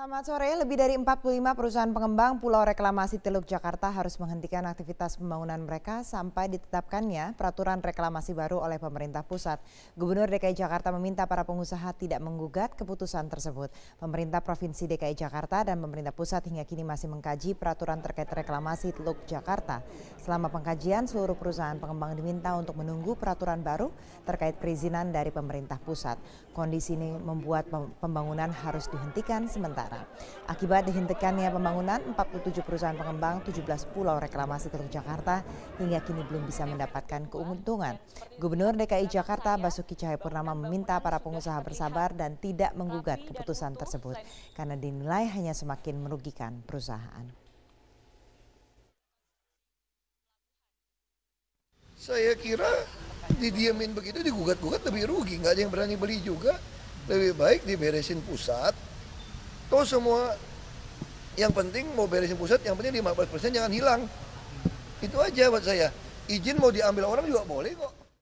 Selamat sore, lebih dari 45 perusahaan pengembang Pulau Reklamasi Teluk Jakarta harus menghentikan aktivitas pembangunan mereka sampai ditetapkannya peraturan reklamasi baru oleh pemerintah pusat. Gubernur DKI Jakarta meminta para pengusaha tidak menggugat keputusan tersebut. Pemerintah Provinsi DKI Jakarta dan pemerintah pusat hingga kini masih mengkaji peraturan terkait reklamasi Teluk Jakarta. Selama pengkajian, seluruh perusahaan pengembang diminta untuk menunggu peraturan baru terkait perizinan dari pemerintah pusat. Kondisi ini membuat pembangunan harus dihentikan sementara. Utara. Akibat dihentikannya pembangunan, 47 perusahaan pengembang 17 pulau reklamasi Teluk Jakarta hingga kini belum bisa mendapatkan keuntungan. Gubernur DKI Jakarta Basuki Cahayapurnama meminta para pengusaha bersabar dan tidak menggugat keputusan tersebut karena dinilai hanya semakin merugikan perusahaan. Saya kira didiamin begitu digugat-gugat lebih rugi, nggak ada yang berani beli juga. Lebih baik diberesin pusat, Tuh semua yang penting mau beresin pusat, yang penting 15% jangan hilang. Itu aja buat saya. Izin mau diambil orang juga boleh kok.